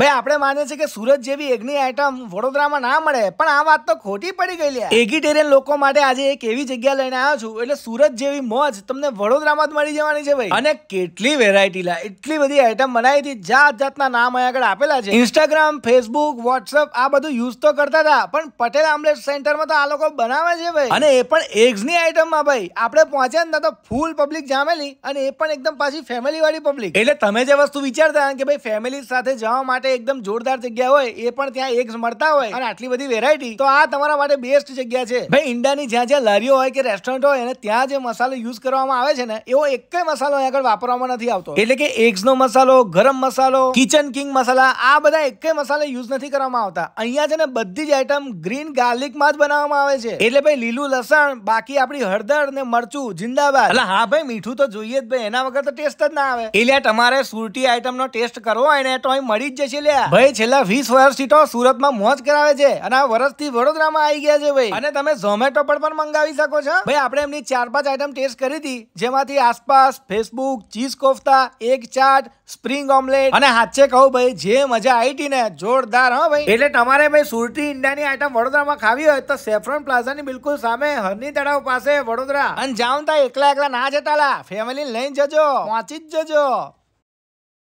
ભાઈ આપણે માને છે કે સુરત જેવી એગની આઈટમ વડોદરામાં ના મળે પણ આ વાત તો ખોટી પડી ગઈ લે એગિટેરિયન લોકો માટે આજે એક એવી જગ્યા લઈને આવ્યો છું એટલે સુરત જેવી મોજ તમને વડોદરામાં જ મળી જવાની છે ભાઈ અને કેટલી વેરાયટી લા એટલી બધી આઈટમ બનાવી હતી જાત જાતના નામ અહીંયા આગળ આપેલા છે ઇન્સ્ટાગ્રામ ફેસબુક વોટ્સઅપ આ બધું યુઝ તો કરતા હતા પણ પટેલ આમલેટ સેન્ટરમાં તો આ લોકો બનાવે છે ભાઈ અને એ પણ એગ્સની આઈટમમાં ભાઈ આપણે પહોંચ્યા ને તો ફૂલ પબ્લિક જામેલી અને એ પણ એકદમ પાછી ફેમિલી વાળી પબ્લિક એટલે તમે જે વસ્તુ વિચારતા કે ભાઈ ફેમિલી સાથે જવા માટે માટે એકદમ જોરદાર જગ્યા હોય એ પણ ત્યાં એગ્સ મળતા હોય અને આટલી બધી વેરાયટી તો આ તમારા માટે બેસ્ટ જગ્યા છે ભાઈ ઈંડાની જ્યાં જ્યાં લારીઓ હોય કે રેસ્ટોરન્ટ હોય અને ત્યાં જે મસાલો યુઝ કરવામાં આવે છે ને એવો એક મસાલો અહીંયા આગળ વાપરવામાં નથી આવતો એટલે કે નો મસાલો ગરમ મસાલો કિચન કિંગ મસાલા આ બધા એક મસાલો યુઝ નથી કરવામાં આવતા અહીંયા છે ને બધી જ આઈટમ ગ્રીન ગાર્લિક માં જ બનાવવામાં આવે છે એટલે ભાઈ લીલું લસણ બાકી આપણી હળદર ને મરચું જિંદાબાદ એટલે હા ભાઈ મીઠું તો જોઈએ જ ભાઈ એના વગર તો ટેસ્ટ જ ના આવે એટલે તમારે સુરતી આઈટમનો ટેસ્ટ કરવો હોય ને તો અહીં મળી જ જશે છે ભાઈ છેલ્લા વીસ વર્ષથી સુરતમાં મોજ કરાવે છે અને આ વર્ષથી વડોદરામાં આવી ગયા છે ભાઈ અને તમે ઝોમેટો પર પણ મંગાવી શકો છો ભાઈ આપણે એમની ચાર પાંચ આઈટમ ટેસ્ટ કરી હતી જેમાંથી આસપાસ ફેસબુક ચીઝ કોફતા એક ચાટ સ્પ્રિંગ ઓમલેટ અને હાચે કહું ભાઈ જે મજા આવી હતી ને જોરદાર હો ભાઈ એટલે તમારે ભાઈ સુરતી ઇન્ડિયાની આઈટમ વડોદરામાં ખાવી હોય તો સેફ્રોન ની બિલકુલ સામે હરની તળાવ પાસે વડોદરા અને જાઉં તા એકલા એકલા ના જતાલા ફેમિલી લઈને જજો પહોંચી જ જજો